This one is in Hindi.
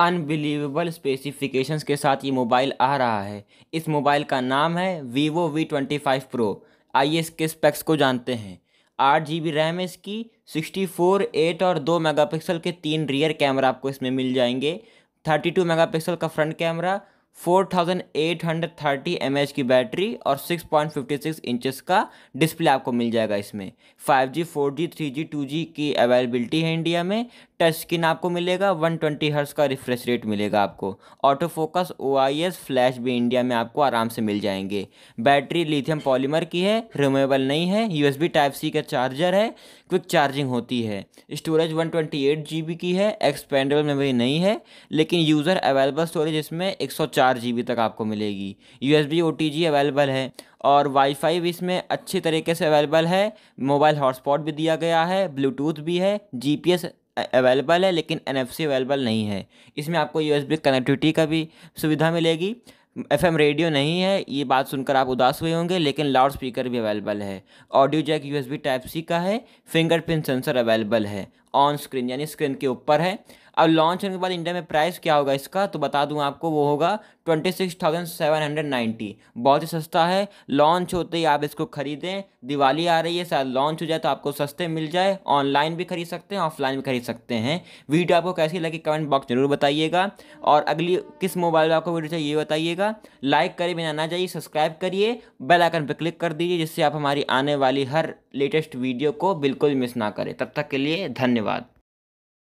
अनबिलीवेबल स्पेसिफिकेशंस के साथ ये मोबाइल आ रहा है इस मोबाइल का नाम है Vivo V twenty five pro आइए इसके स्पेक्स को जानते हैं आठ जी बी रैम है इसकी सिक्सटी फोर एट और दो मेगापिक्सल के तीन रियर कैमरा आपको इसमें मिल जाएंगे थर्टी टू मेगापिक्सल का front camera four thousand eight hundred thirty M H की बैटरी और six point fifty six inches का डिस्प्ले आपको मिल जाएगा इसमें five G four G three G two G की अवेलेबिलिटी है इंडिया में टच स्क्रीन आपको मिलेगा 120 ट्वेंटी हर्स का रिफ्रेश रेट मिलेगा आपको auto focus O I S flash भी इंडिया में आपको आराम से मिल जाएंगे बैटरी लिथियम पॉलीमर की है रिमूवेबल नहीं है U S B type C का चार्जर है क्विक चार्जिंग होती है storage one twenty eight G B की है एक्सपेंडेबल मेमोरी नहीं है लेकिन यूज़र अवेलेबल स्टोरेज इसमें एक सौ चार जी बी तक आपको मिलेगी U S B O T G available है और वाईफाई भी इसमें अच्छे तरीके से अवेलेबल है मोबाइल हॉटस्पॉट भी दिया गया है ब्लूटूथ भी है जीपीएस अवेलेबल है लेकिन एन अवेलेबल नहीं है इसमें आपको यू कनेक्टिविटी का भी सुविधा मिलेगी एफ रेडियो नहीं है ये बात सुनकर आप उदास हुए होंगे लेकिन लाउड स्पीकर भी अवेलेबल है audio jack B type C का है फिंगरप्रिंट सेंसर अवेलेबल है ऑन स्क्रीन यानी स्क्रीन के ऊपर है अब लॉन्च होने के बाद इंडिया में प्राइस क्या होगा इसका तो बता दूँ आपको वो होगा twenty six thousand seven hundred ninety बहुत ही सस्ता है लॉन्च होते ही आप इसको खरीदें दिवाली आ रही है शायद लॉन्च हो जाए तो आपको सस्ते मिल जाए ऑनलाइन भी खरीद सकते हैं ऑफलाइन भी खरीद सकते हैं वीडियो आपको कैसी लगी कमेंट बॉक्स जरूर बताइएगा और अगली किस मोबाइल आपको वीडियो चाहिए ये बताइएगा लाइक करें बिना ना जाइए सब्सक्राइब करिए बेल आइकन पर क्लिक कर दीजिए जिससे आप हमारी आने वाली हर लेटेस्ट वीडियो को बिल्कुल मिस ना करें तब तक के लिए धन्यवाद